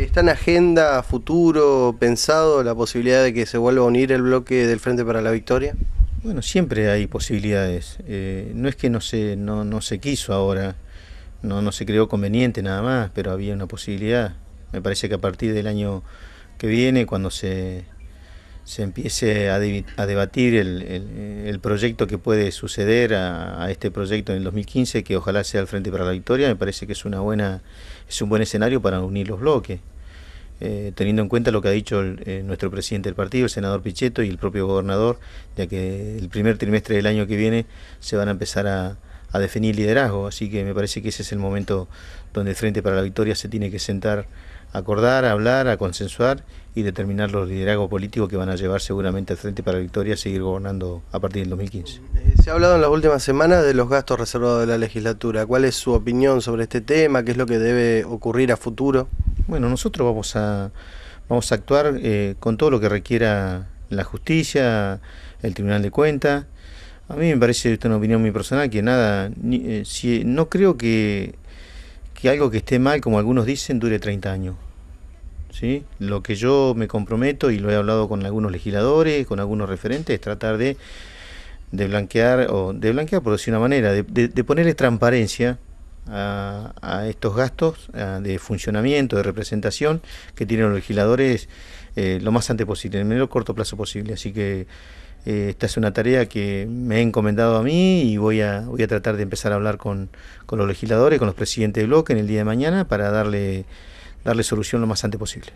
¿Está en agenda, futuro, pensado la posibilidad de que se vuelva a unir el bloque del Frente para la Victoria? Bueno, siempre hay posibilidades. Eh, no es que no se, no, no se quiso ahora, no, no se creó conveniente nada más, pero había una posibilidad. Me parece que a partir del año que viene, cuando se se empiece a, debatir el, proyecto que puede suceder a, este proyecto en el 2015, que ojalá sea el Frente para la Victoria, me parece que es, una buena, es un buen escenario para unir los bloques, eh, teniendo en cuenta lo que ha dicho eh, nuestro presidente del partido, el senador Pichetto y el propio gobernador, ya que el primer trimestre del año que viene se van a empezar a, a definir liderazgo, así que me parece que ese es el momento donde el Frente para la Victoria se tiene que sentar acordar, a hablar, a consensuar y determinar los liderazgos políticos que van a llevar seguramente al Frente para la Victoria seguir gobernando a partir del 2015. Se ha hablado en las últimas semanas de los gastos reservados de la legislatura. ¿Cuál es su opinión sobre este tema? ¿Qué es lo que debe ocurrir a futuro? Bueno, nosotros vamos a, vamos a actuar eh, con todo lo que requiera la justicia, el Tribunal de Cuentas. A mí me parece, esta una opinión muy personal, que nada, eh, si, no creo que que algo que esté mal, como algunos dicen, dure 30 años. ¿Sí? Lo que yo me comprometo, y lo he hablado con algunos legisladores, con algunos referentes, es tratar de, de blanquear, o de blanquear por decir una manera, de, de, de ponerle transparencia a, estos gastos de funcionamiento, de representación que tienen los legisladores eh, lo más antes posible, en el menor corto plazo posible. Así que eh, esta es una tarea que me he encomendado a mí y voy a, voy a tratar de empezar a hablar con, con los legisladores, con los presidentes de bloque en el día de mañana para darle, darle solución lo más antes posible.